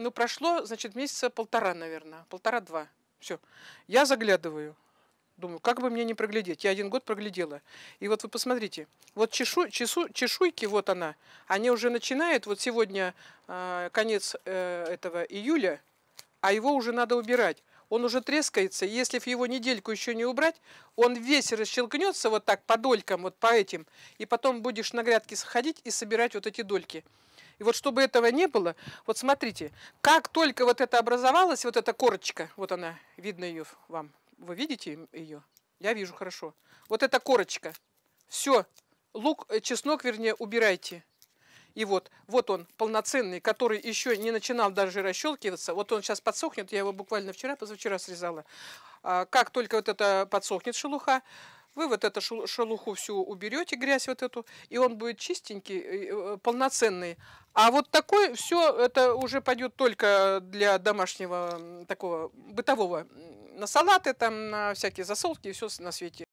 ну, прошло, значит, месяца полтора, наверное, полтора-два. Все. Я заглядываю. Думаю, как бы мне не проглядеть? Я один год проглядела. И вот вы посмотрите, вот чешу, чешу, чешуйки, вот она, они уже начинают, вот сегодня э, конец э, этого июля, а его уже надо убирать. Он уже трескается, и если его недельку еще не убрать, он весь расщелкнется вот так по долькам, вот по этим, и потом будешь на грядке сходить и собирать вот эти дольки. И вот чтобы этого не было, вот смотрите, как только вот это образовалось, вот эта корочка, вот она, видно ее вам, вы видите ее? Я вижу хорошо. Вот эта корочка. Все, лук, э, чеснок, вернее, убирайте. И вот, вот он, полноценный, который еще не начинал даже расщелкиваться. Вот он сейчас подсохнет, я его буквально вчера, позавчера срезала. А, как только вот это подсохнет шелуха, вы вот эту шелуху всю уберете, грязь вот эту, и он будет чистенький, э, полноценный. А вот такой все, это уже пойдет только для домашнего такого бытового на салаты, там, на всякие засолки и все на свете.